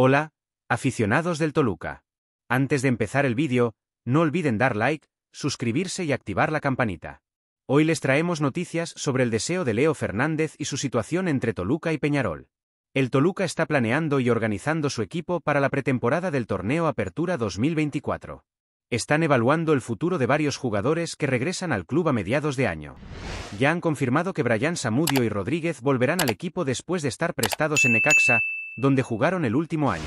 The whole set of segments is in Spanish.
Hola, aficionados del Toluca. Antes de empezar el vídeo, no olviden dar like, suscribirse y activar la campanita. Hoy les traemos noticias sobre el deseo de Leo Fernández y su situación entre Toluca y Peñarol. El Toluca está planeando y organizando su equipo para la pretemporada del torneo Apertura 2024. Están evaluando el futuro de varios jugadores que regresan al club a mediados de año. Ya han confirmado que Brian Samudio y Rodríguez volverán al equipo después de estar prestados en Necaxa, donde jugaron el último año.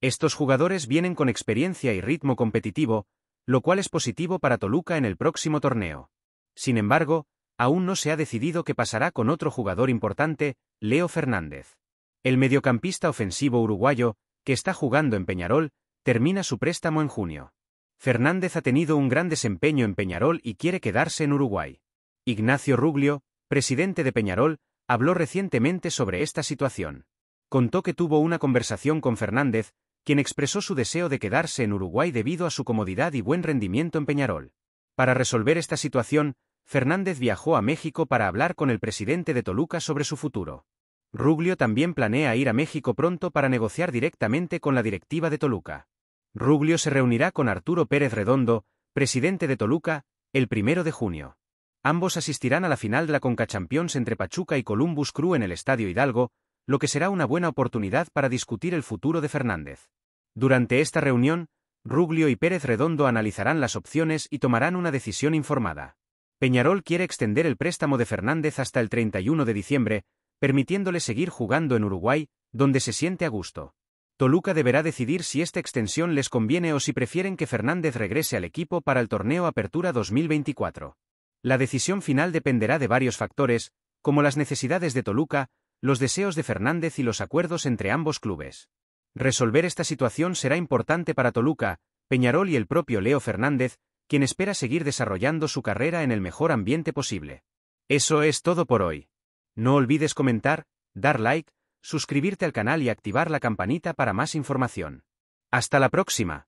Estos jugadores vienen con experiencia y ritmo competitivo, lo cual es positivo para Toluca en el próximo torneo. Sin embargo, aún no se ha decidido qué pasará con otro jugador importante, Leo Fernández. El mediocampista ofensivo uruguayo, que está jugando en Peñarol, termina su préstamo en junio. Fernández ha tenido un gran desempeño en Peñarol y quiere quedarse en Uruguay. Ignacio Ruglio, presidente de Peñarol, habló recientemente sobre esta situación contó que tuvo una conversación con Fernández, quien expresó su deseo de quedarse en Uruguay debido a su comodidad y buen rendimiento en Peñarol. Para resolver esta situación, Fernández viajó a México para hablar con el presidente de Toluca sobre su futuro. Ruglio también planea ir a México pronto para negociar directamente con la directiva de Toluca. Ruglio se reunirá con Arturo Pérez Redondo, presidente de Toluca, el primero de junio. Ambos asistirán a la final de la Conca Champions entre Pachuca y Columbus Crew en el Estadio Hidalgo, lo que será una buena oportunidad para discutir el futuro de Fernández. Durante esta reunión, Ruglio y Pérez Redondo analizarán las opciones y tomarán una decisión informada. Peñarol quiere extender el préstamo de Fernández hasta el 31 de diciembre, permitiéndole seguir jugando en Uruguay, donde se siente a gusto. Toluca deberá decidir si esta extensión les conviene o si prefieren que Fernández regrese al equipo para el torneo Apertura 2024. La decisión final dependerá de varios factores, como las necesidades de Toluca, los deseos de Fernández y los acuerdos entre ambos clubes. Resolver esta situación será importante para Toluca, Peñarol y el propio Leo Fernández, quien espera seguir desarrollando su carrera en el mejor ambiente posible. Eso es todo por hoy. No olvides comentar, dar like, suscribirte al canal y activar la campanita para más información. Hasta la próxima.